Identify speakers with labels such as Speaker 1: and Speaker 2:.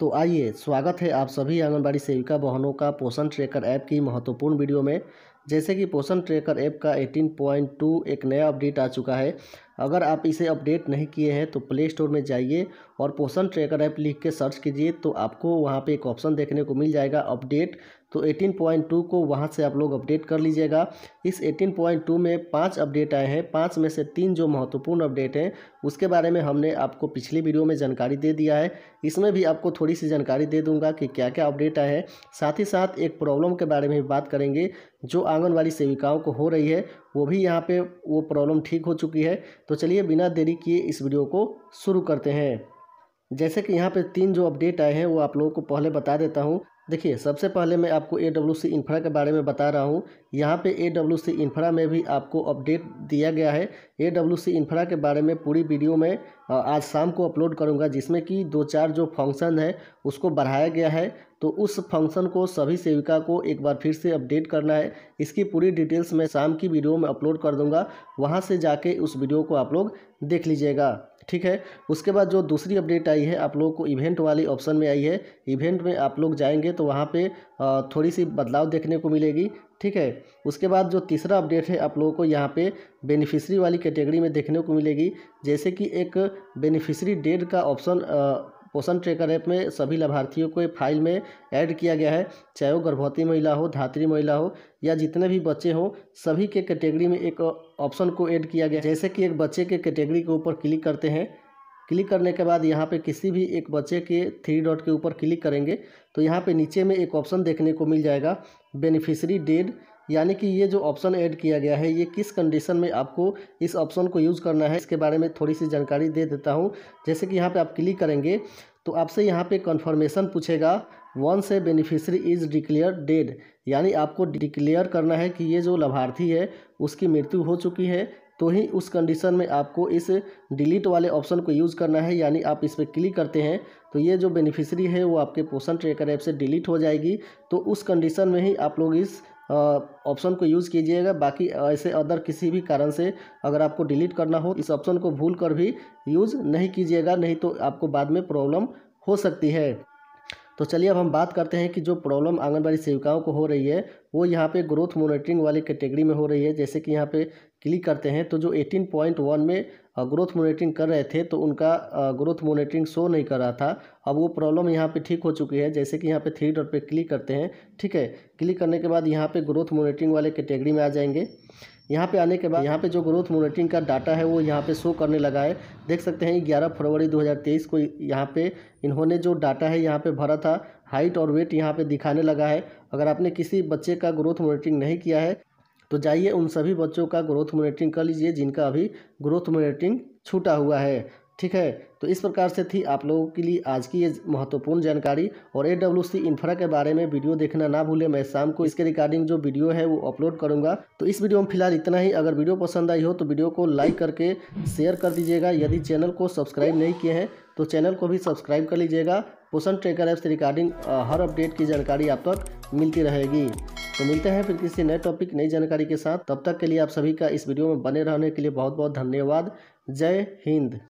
Speaker 1: तो आइए स्वागत है आप सभी आंगनबाड़ी सेविका बहनों का पोषण ट्रैकर ऐप की महत्वपूर्ण वीडियो में जैसे कि पोषण ट्रैकर ऐप का 18.2 एक नया अपडेट आ चुका है अगर आप इसे अपडेट नहीं किए हैं तो प्ले स्टोर में जाइए और पोषण ट्रैकर ऐप लिख के सर्च कीजिए तो आपको वहाँ पे एक ऑप्शन देखने को मिल जाएगा अपडेट तो 18.2 को वहाँ से आप लोग अपडेट कर लीजिएगा इस 18.2 में पांच अपडेट आए हैं पांच में से तीन जो महत्वपूर्ण अपडेट हैं उसके बारे में हमने आपको पिछली वीडियो में जानकारी दे दिया है इसमें भी आपको थोड़ी सी जानकारी दे दूंगा कि क्या क्या अपडेट आए हैं साथ ही साथ एक प्रॉब्लम के बारे में भी बात करेंगे जो आंगनबाड़ी सेविकाओं को हो रही है वो भी यहाँ पे वो प्रॉब्लम ठीक हो चुकी है तो चलिए बिना देरी किए इस वीडियो को शुरू करते हैं जैसे कि यहाँ पे तीन जो अपडेट आए हैं वो आप लोगों को पहले बता देता हूँ देखिए सबसे पहले मैं आपको ए डब्ल्यू सी इन्फ्रा के बारे में बता रहा हूँ यहाँ पे ए डब्ल्यू सी इन्फ्रा में भी आपको अपडेट दिया गया है ए डब्ल्यू सी इन्फ्रा के बारे में पूरी वीडियो में आज शाम को अपलोड करूँगा जिसमें कि दो चार जो फंक्शन है उसको बढ़ाया गया है तो उस फंक्शन को सभी सेविका को एक बार फिर से अपडेट करना है इसकी पूरी डिटेल्स मैं शाम की वीडियो में अपलोड कर दूँगा वहाँ से जाके उस वीडियो को आप लोग देख लीजिएगा ठीक है उसके बाद जो दूसरी अपडेट आई है आप लोगों को इवेंट वाली ऑप्शन में आई है इवेंट में आप लोग जाएंगे तो वहाँ पे थोड़ी सी बदलाव देखने को मिलेगी ठीक है उसके बाद जो तीसरा अपडेट है आप लोगों को यहाँ पे बेनिफिशरी वाली कैटेगरी में देखने को मिलेगी जैसे कि एक बेनिफिशरी डेट का ऑप्शन पोषण ट्रेकर ऐप में सभी लाभार्थियों को फाइल में ऐड किया गया है चाहे वो गर्भवती महिला हो धात्री महिला हो या जितने भी बच्चे हों सभी के कैटेगरी में एक ऑप्शन को ऐड किया गया जैसे कि एक बच्चे के कैटेगरी के ऊपर क्लिक करते हैं क्लिक करने के बाद यहाँ पे किसी भी एक बच्चे के थ्री डॉट के ऊपर क्लिक करेंगे तो यहाँ पे नीचे में एक ऑप्शन देखने को मिल जाएगा बेनिफिशरी डेड यानी कि ये जो ऑप्शन ऐड किया गया है ये किस कंडीशन में आपको इस ऑप्शन को यूज़ करना है इसके बारे में थोड़ी सी जानकारी दे देता हूँ जैसे कि यहाँ पे आप क्लिक करेंगे तो आपसे यहाँ पे कंफर्मेशन पूछेगा वन से बेनिफिशरी इज डिक्लेयर डेड यानी आपको डिक्लेयर करना है कि ये जो लाभार्थी है उसकी मृत्यु हो चुकी है तो ही उस कंडीशन में आपको इस डिलीट वाले ऑप्शन को यूज़ करना है यानी आप इस पर क्लिक करते हैं तो ये जो बेनिफिशरी है वो आपके पोषण ट्रेकर ऐप से डिलीट हो जाएगी तो उस कंडीशन में ही आप लोग इस ऑप्शन को यूज़ कीजिएगा बाकी ऐसे अदर किसी भी कारण से अगर आपको डिलीट करना हो इस ऑप्शन को भूल कर भी यूज़ नहीं कीजिएगा नहीं तो आपको बाद में प्रॉब्लम हो सकती है तो चलिए अब हम बात करते हैं कि जो प्रॉब्लम आंगनबाड़ी सेविकाओं को हो रही है वो यहाँ पे ग्रोथ मोनिटरिंग वाली कैटेगरी में हो रही है जैसे कि यहाँ पे क्लिक करते हैं तो जो 18.1 में ग्रोथ मोनिटरिंग कर रहे थे तो उनका ग्रोथ मोनिटरिंग शो नहीं कर रहा था अब वो प्रॉब्लम यहाँ पे ठीक हो चुकी है जैसे कि यहाँ पे थ्री डॉट पे क्लिक करते हैं ठीक है क्लिक करने के बाद यहाँ पे ग्रोथ मोनिटरिंग वाले कैटेगरी में आ जाएंगे यहाँ पे आने के बाद यहाँ पे जो ग्रोथ मोनिटरिंग का डाटा है वो यहाँ पे शो करने लगा है देख सकते हैं ग्यारह फरवरी 2023 को यहाँ पे इन्होंने जो डाटा है यहाँ पे भरा था हाइट और वेट यहाँ पे दिखाने लगा है अगर आपने किसी बच्चे का ग्रोथ मोनिटरिंग नहीं किया है तो जाइए उन सभी बच्चों का ग्रोथ मोनिटरिंग कर लीजिए जिनका अभी ग्रोथ मोनिटरिंग छूटा हुआ है ठीक है तो इस प्रकार से थी आप लोगों के लिए आज की ये महत्वपूर्ण जानकारी और ए डब्ल्यू सी इन्फ्रा के बारे में वीडियो देखना ना भूलें मैं शाम को इसके रिगार्डिंग जो वीडियो है वो अपलोड करूँगा तो इस वीडियो में फिलहाल इतना ही अगर वीडियो पसंद आई हो तो वीडियो को लाइक करके शेयर कर दीजिएगा यदि चैनल को सब्सक्राइब नहीं किए हैं तो चैनल को भी सब्सक्राइब कर लीजिएगा पोषण ट्रेकर ऐप से रिगार्डिंग हर अपडेट की जानकारी आप तक मिलती रहेगी तो मिलते हैं फिर किसी नए टॉपिक नई जानकारी के साथ तब तक के लिए आप सभी का इस वीडियो में बने रहने के लिए बहुत बहुत धन्यवाद जय हिंद